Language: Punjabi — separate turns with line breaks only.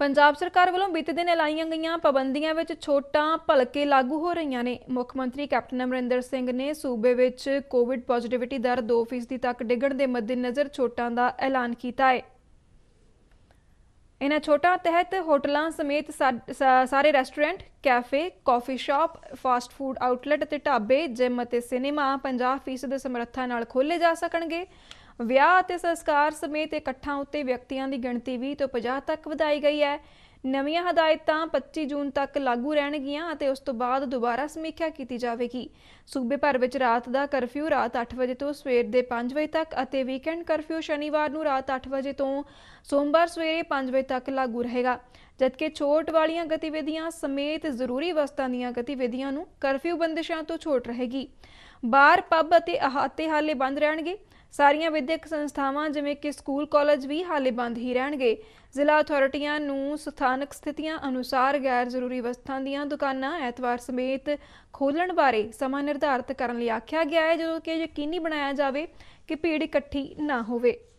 ਪੰਜਾਬ ਸਰਕਾਰ ਵੱਲੋਂ ਬੀਤੇ ਦਿਨ ਲਾਈਆਂ ਗਈਆਂ ਪਾਬੰਦੀਆਂ ਵਿੱਚ ਛੋਟਾਂ ਭਲਕੇ ਲਾਗੂ ਹੋ ਰਹੀਆਂ ਨੇ ਮੁੱਖ ਮੰਤਰੀ ਕੈਪਟਨ ਅਮਰਿੰਦਰ ਸਿੰਘ ਨੇ ਸੂਬੇ ਵਿੱਚ ਕੋਵਿਡ ਪੋਜ਼ਿਟਿਵਿਟੀ ਦਰ 2% ਤੱਕ ਡਿੱਗਣ ਦੇ ਮੱਦੇਨਜ਼ਰ ਛੋਟਾਂ ਦਾ ਐਲਾਨ ਕੀਤਾ ਹੈ ਇਹਨਾਂ ਛੋਟਾਂ ਤਹਿਤ ਹੋਟਲਾਂ ਸਮੇਤ ਸਾਰੇ restaurant cafe coffee shop fast food outlet ਅਤੇ ਢਾਬੇ ਜਿਮ ਅਤੇ ਸਿਨੇਮਾ 50% ਦੇ ਸਮਰੱਥਾ ਨਾਲ ਖੋਲੇ ਜਾ ਸਕਣਗੇ ਵਿਆਹ ਅਤੇ ਸੰਸਕਾਰ ਸਮੇਤ ਇਕੱਠਾਂ ਉੱਤੇ ਵਿਅਕਤੀਆਂ ਦੀ ਗਿਣਤੀ 20 ਤੋਂ 50 ਤੱਕ ਵਧਾਈ ਗਈ ਹੈ ਨਵੀਆਂ ਹਦਾਇਤਾਂ 25 ਜੂਨ ਤੱਕ ਲਾਗੂ ਰਹਿਣਗੀਆਂ ਅਤੇ ਉਸ ਤੋਂ ਬਾਅਦ ਦੁਬਾਰਾ ਸਮੀਖਿਆ ਕੀਤੀ ਜਾਵੇਗੀ ਸੂਬੇ ਭਰ ਵਿੱਚ ਰਾਤ ਦਾ ਕਰਫਿਊ ਰਾਤ 8 ਵਜੇ ਤੋਂ ਸਵੇਰ ਦੇ 5 ਵਜੇ ਤੱਕ ਅਤੇ ਵੀਕਐਂਡ ਕਰਫਿਊ ਸ਼ਨੀਵਾਰ ਨੂੰ ਰਾਤ 8 ਵਜੇ ਤੋਂ ਸੋਮਵਾਰ ਸਵੇਰੇ 5 ਵਜੇ ਤੱਕ ਲਾਗੂ ਰਹੇਗਾ ਜਦਕਿ ਛੋਟ ਵਾਲੀਆਂ ਗਤੀਵਿਧੀਆਂ ਸਮੇਤ ਜ਼ਰੂਰੀ ਵਸਤਾਂ ਦੀਆਂ ਗਤੀਵਿਧੀਆਂ ਨੂੰ ਕਰਫਿਊ ਬੰਦਸ਼ਾਂ ਤੋਂ ਛੋਟ ਰਹੇਗੀ ਬਾਰ ਪੱਬ ਅਤੇ ਅਹਾਤੇ ਹਾਲੇ ਬੰਦ ਰਹਿਣਗੇ ਸਾਰੀਆਂ ਵਿਦਿਅਕ ਸੰਸਥਾਵਾਂ ਜਿਵੇਂ ਕਿ ਸਕੂਲ ਕਾਲਜ ਵੀ ਹਾਲੇ ਬੰਦ ਹੀ ਰਹਿਣਗੇ ਜ਼ਿਲ੍ਹਾ ਅਥਾਰਟੀਆਂ ਨੂੰ ਸਥਾਨਕ ਸਥਿਤੀਆਂ ਅਨੁਸਾਰ ਗੈਰ ਜ਼ਰੂਰੀ ਵਸਤਾਂ ਦੀਆਂ ਦੁਕਾਨਾਂ ਐਤਵਾਰ ਸਮੇਤ ਖੋਲਣ ਬਾਰੇ ਸਮਾਂ ਨਿਰਧਾਰਤ ਕਰਨ ਲਈ ਆਖਿਆ ਗਿਆ ਹੈ ਜਦੋਂ ਕਿ ਯਕੀਨੀ ਬਣਾਇਆ ਜਾਵੇ ਕਿ ਭੀੜ ਇਕੱਠੀ ਨਾ ਹੋਵੇ